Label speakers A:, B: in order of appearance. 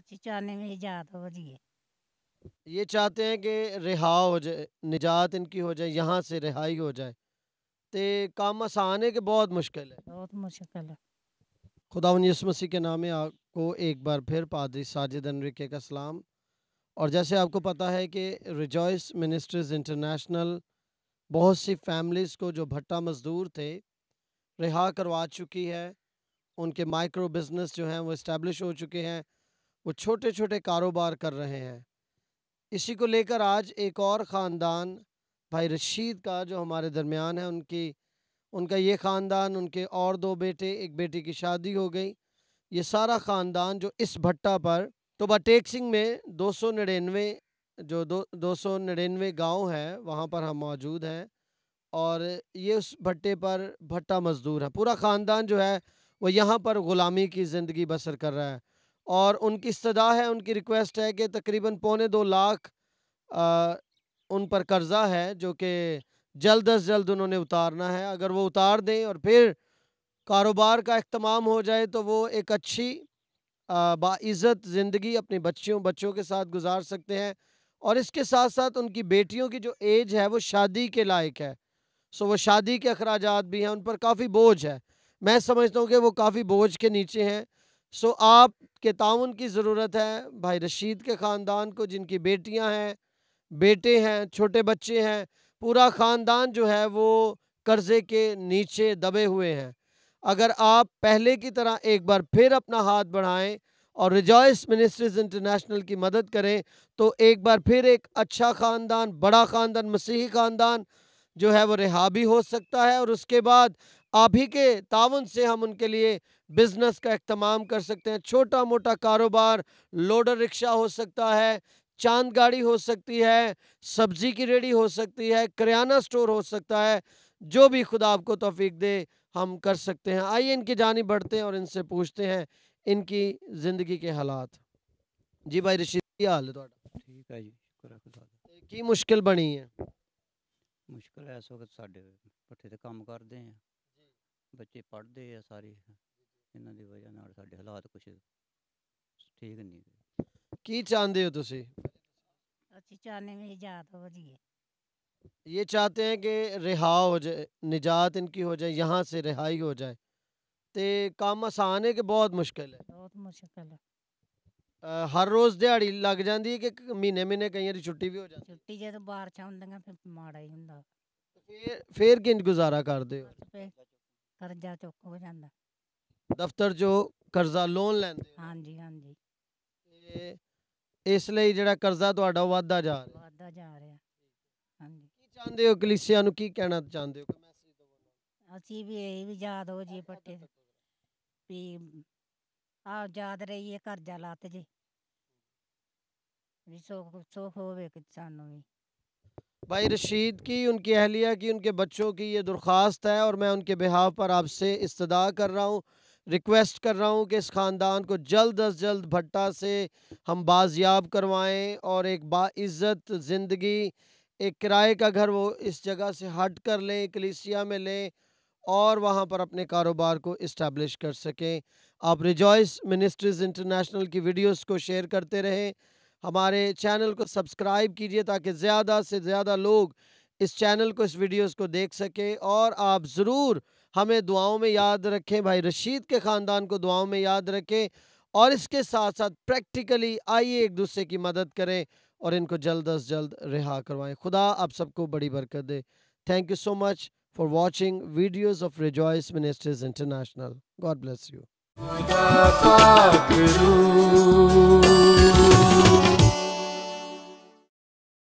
A: चाहने में हो जाए
B: ये चाहते हैं कि रिहा हो जाए निजात इनकी हो जाए यहाँ से रिहाई हो जाए तो काम है कि बहुत मुश्किल है
A: बहुत मुश्किल है
B: खुदा यस मसीह के नाम आपको एक बार फिर पादरी साजिद अनरिके का सलाम और जैसे आपको पता है कि रिजॉइस मिनिस्ट्रीज इंटरनेशनल बहुत सी फैमिलीज़ को जो भट्टा मज़दूर थे रिहा करवा चुकी है उनके माइक्रो बिज़नेस जो हैं वो इस्टेब्लिश हो चुके हैं वो छोटे छोटे कारोबार कर रहे हैं इसी को लेकर आज एक और ख़ानदान भाई रशीद का जो हमारे दरमियान है उनकी उनका ये ख़ानदान उनके और दो बेटे एक बेटी की शादी हो गई ये सारा ख़ानदान जो इस भट्टा पर तो बटेक सिंह में दो सौ निन्यानवे जो दो दो सौ निन्यानवे गाँव है वहाँ पर हम मौजूद हैं और ये उस भट्टे पर भट्टा मज़दूर है पूरा ख़ानदान जो है वो यहाँ पर ग़ुलामी की ज़िंदगी बसर कर रहा है और उनकी सदा है उनकी रिक्वेस्ट है कि तकरीबन पौने दो लाख उन पर कर्ज़ा है जो कि जल्द अज जल्द उन्होंने उतारना है अगर वो उतार दें और फिर कारोबार का अहतमाम हो जाए तो वो एक अच्छी बाज़्ज़त ज़िंदगी अपने बच्चियों बच्चों के साथ गुजार सकते हैं और इसके साथ साथ उनकी बेटियों की जो एज है वो शादी के लायक है सो वो शादी के अखराज भी हैं उन पर काफ़ी बोझ है मैं समझता हूँ कि वो काफ़ी बोझ के नीचे हैं सो आप के ताउन की ज़रूरत है भाई रशीद के ख़ानदान को जिनकी बेटियां हैं बेटे हैं छोटे बच्चे हैं पूरा ख़ानदान जो है वो कर्ज़े के नीचे दबे हुए हैं अगर आप पहले की तरह एक बार फिर अपना हाथ बढ़ाएं और रिजॉयस मिनिस्ट्रीज़ इंटरनेशनल की मदद करें तो एक बार फिर एक अच्छा ख़ानदान बड़ा ख़ानदान मसीही ख़ानदान जो है वो रिहा भी हो सकता है और उसके बाद आप ही के तावन से हम उनके लिए बिज़नेस का अहतमाम कर सकते हैं छोटा मोटा कारोबार लोडर रिक्शा हो सकता है चांद गाड़ी हो सकती है सब्जी की रेडी हो सकती है करियाना स्टोर हो सकता है जो भी खुदा आपको तोफीक दे हम कर सकते हैं आइए इनकी जानी बढ़ते हैं और इनसे पूछते हैं इनकी ज़िंदगी के हालात जी भाई रशीद क्या हाल है ठीक है जी ਕੀ ਮੁਸ਼ਕਿਲ ਬਣੀ ਹੈ
A: ਮੁਸ਼ਕਿਲ है ਵਕਤ ਸਾਡੇ ਪੱਠੇ ਤੇ काम करते हैं बच्चे पढ़ते ਆ सारे ਇਹਨਾਂ ਦੀ ਵਜ੍ਹਾ ਨਾਲ ਸਾਡੇ ਹਾਲਾਤ ਕੁਝ ਠੀਕ
B: ਨਹੀਂ ਕੀ ਚਾਹੁੰਦੇ ये चाहते हैं कि रिहा हो जाए निजात इनकी हो जाए यहाँ से रिहाई हो जाए काम आसान है कि बहुत मुश्किल है बहुत मुश्किल है आ, हर रोज़ दिहाड़ी लग जाती है कि महीने महीने कई छुट्टी भी हो जाती
A: छुट्टी जो बारिश फिर माड़ा ही फिर
B: फिर कि गुजारा कर दे
A: ਕਰਜ਼ਾ ਚੁੱਕ ਹੋ ਜਾਂਦਾ
B: ਦਫ਼ਤਰ ਜੋ ਕਰਜ਼ਾ ਲੋਨ ਲੈਂਦੇ
A: ਹੋ ਹਾਂਜੀ ਹਾਂਜੀ ਤੇ
B: ਇਸ ਲਈ ਜਿਹੜਾ ਕਰਜ਼ਾ ਤੁਹਾਡਾ ਵਾਧਾ ਜਾ ਰਿਹਾ
A: ਵਾਧਾ ਜਾ ਰਿਹਾ ਹਾਂਜੀ ਕੀ ਚਾਹੁੰਦੇ ਹੋ ਕਲੀਸਿਆ
B: ਨੂੰ ਕੀ ਕਹਿਣਾ ਚਾਹੁੰਦੇ ਹੋ
A: ਮੈਸੇਜ ਅਸੀਂ ਵੀ ਇਹ ਵੀ ਯਾਦ ਹੋ ਜੀ ਪੱਟੇ ਵੀ ਆ ਯਾਦ ਰਹੀਏ ਕਰਜ਼ਾ ਲੱਤ ਜੀ ਵੀ ਸੁੱਖ ਹੋਵੇ ਕਿ ਸਾਨੂੰ ਵੀ
B: भाई रशीद की उनकी अहलिया की उनके बच्चों की ये दरख्वास्त है और मैं उनके बिहाव पर आपसे इस्तदा कर रहा हूँ रिक्वेस्ट कर रहा हूँ कि इस ख़ानदान को जल्द अज जल्द भट्टा से हम बाजियाब करवाएँ और एक बाज़्ज़त ज़िंदगी एक किराए का घर वो इस जगह से हट कर लें कलिसिया में लें और वहाँ पर अपने कारोबार को इस्टेब्लिश कर सकें आप रिजॉइस मिनिस्ट्रीज़ इंटरनेशनल की वीडियोज़ को शेयर करते रहें हमारे चैनल को सब्सक्राइब कीजिए ताकि ज़्यादा से ज़्यादा लोग इस चैनल को इस वीडियोस को देख सकें और आप ज़रूर हमें दुआओं में याद रखें भाई रशीद के ख़ानदान को दुआओं में याद रखें और इसके साथ साथ प्रैक्टिकली आइए एक दूसरे की मदद करें और इनको जल्द अज जल्द रिहा करवाएं खुदा आप सबको बड़ी बरकत दे thank you so much for watching videos of Rejoice Ministries International God bless you